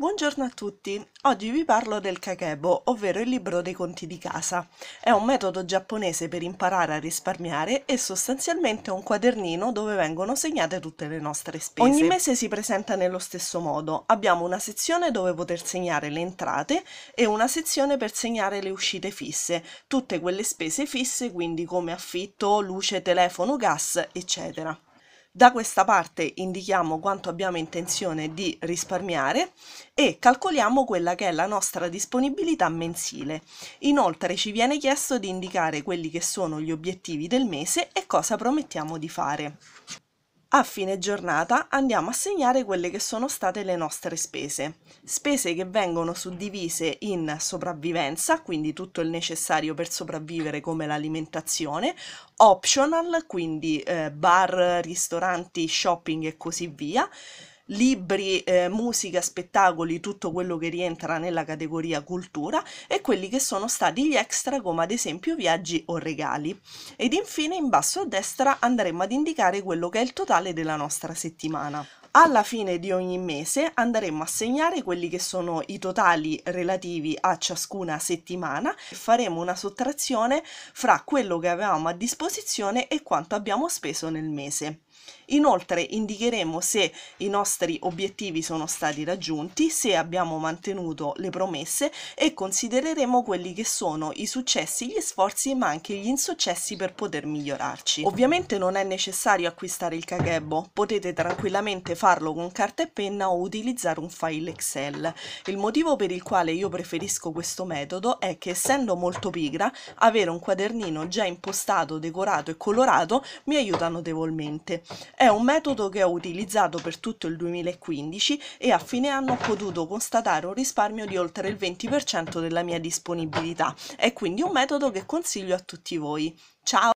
Buongiorno a tutti, oggi vi parlo del kakebo, ovvero il libro dei conti di casa. È un metodo giapponese per imparare a risparmiare e sostanzialmente un quadernino dove vengono segnate tutte le nostre spese. Ogni mese si presenta nello stesso modo, abbiamo una sezione dove poter segnare le entrate e una sezione per segnare le uscite fisse, tutte quelle spese fisse quindi come affitto, luce, telefono, gas, eccetera. Da questa parte indichiamo quanto abbiamo intenzione di risparmiare e calcoliamo quella che è la nostra disponibilità mensile. Inoltre ci viene chiesto di indicare quelli che sono gli obiettivi del mese e cosa promettiamo di fare. A fine giornata andiamo a segnare quelle che sono state le nostre spese, spese che vengono suddivise in sopravvivenza, quindi tutto il necessario per sopravvivere come l'alimentazione, optional, quindi eh, bar, ristoranti, shopping e così via, libri, eh, musica, spettacoli, tutto quello che rientra nella categoria cultura e quelli che sono stati gli extra come ad esempio viaggi o regali. Ed infine in basso a destra andremo ad indicare quello che è il totale della nostra settimana. Alla fine di ogni mese andremo a segnare quelli che sono i totali relativi a ciascuna settimana e faremo una sottrazione fra quello che avevamo a disposizione e quanto abbiamo speso nel mese. Inoltre indicheremo se i nostri obiettivi sono stati raggiunti, se abbiamo mantenuto le promesse e considereremo quelli che sono i successi, gli sforzi ma anche gli insuccessi per poter migliorarci. Ovviamente non è necessario acquistare il Kakebo, potete tranquillamente farlo con carta e penna o utilizzare un file Excel. Il motivo per il quale io preferisco questo metodo è che essendo molto pigra, avere un quadernino già impostato, decorato e colorato mi aiuta notevolmente. È un metodo che ho utilizzato per tutto il 2015 e a fine anno ho potuto constatare un risparmio di oltre il 20% della mia disponibilità. È quindi un metodo che consiglio a tutti voi. Ciao!